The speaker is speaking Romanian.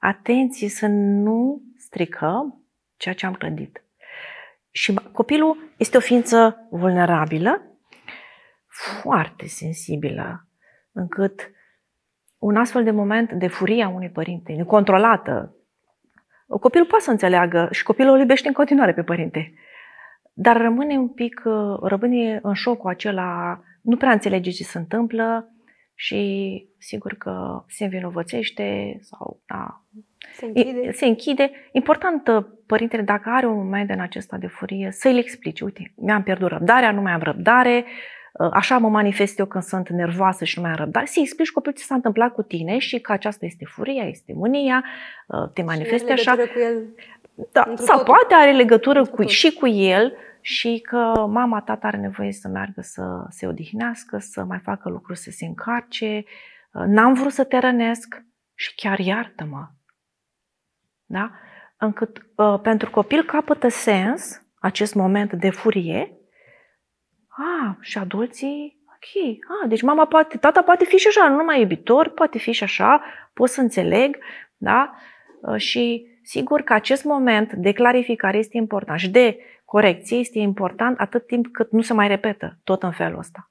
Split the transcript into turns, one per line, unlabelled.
atenție să nu stricăm ceea ce am clădit. Și copilul este o ființă vulnerabilă, foarte sensibilă, încât un astfel de moment de furie a unui părinte, necontrolată, copilul poate să înțeleagă și copilul îl iubește în continuare pe părinte, dar rămâne un pic, rămâne în șocul acela, nu prea înțelege ce se întâmplă, și sigur că se învinovățește sau da,
se închide. se
închide. Important, uh, părintele, dacă are un moment în acesta de furie, să-i explice. Uite, mi-am pierdut răbdarea, nu mai am răbdare, uh, așa mă manifest eu când sunt nervoasă și nu mai am răbdare. Să-i explici copilul ce s-a întâmplat cu tine și că aceasta este furia, este mânia, uh, te manifeste așa. Cu
el da, sau totul. poate
are legătură cu și cu el, și că mama, tata are nevoie să meargă să se odihnească, să mai facă lucruri, să se încarce, uh, n-am vrut să te rănesc și chiar iartă-mă. Da? Încât uh, pentru copil capătă sens acest moment de furie. A, și adulții ok, a, deci mama poate, tata poate fi și așa, nu numai iubitor, poate fi și așa, pot să înțeleg, da? Uh, și sigur că acest moment de clarificare este important și de corecție este important atât timp cât nu se mai repetă tot în felul ăsta.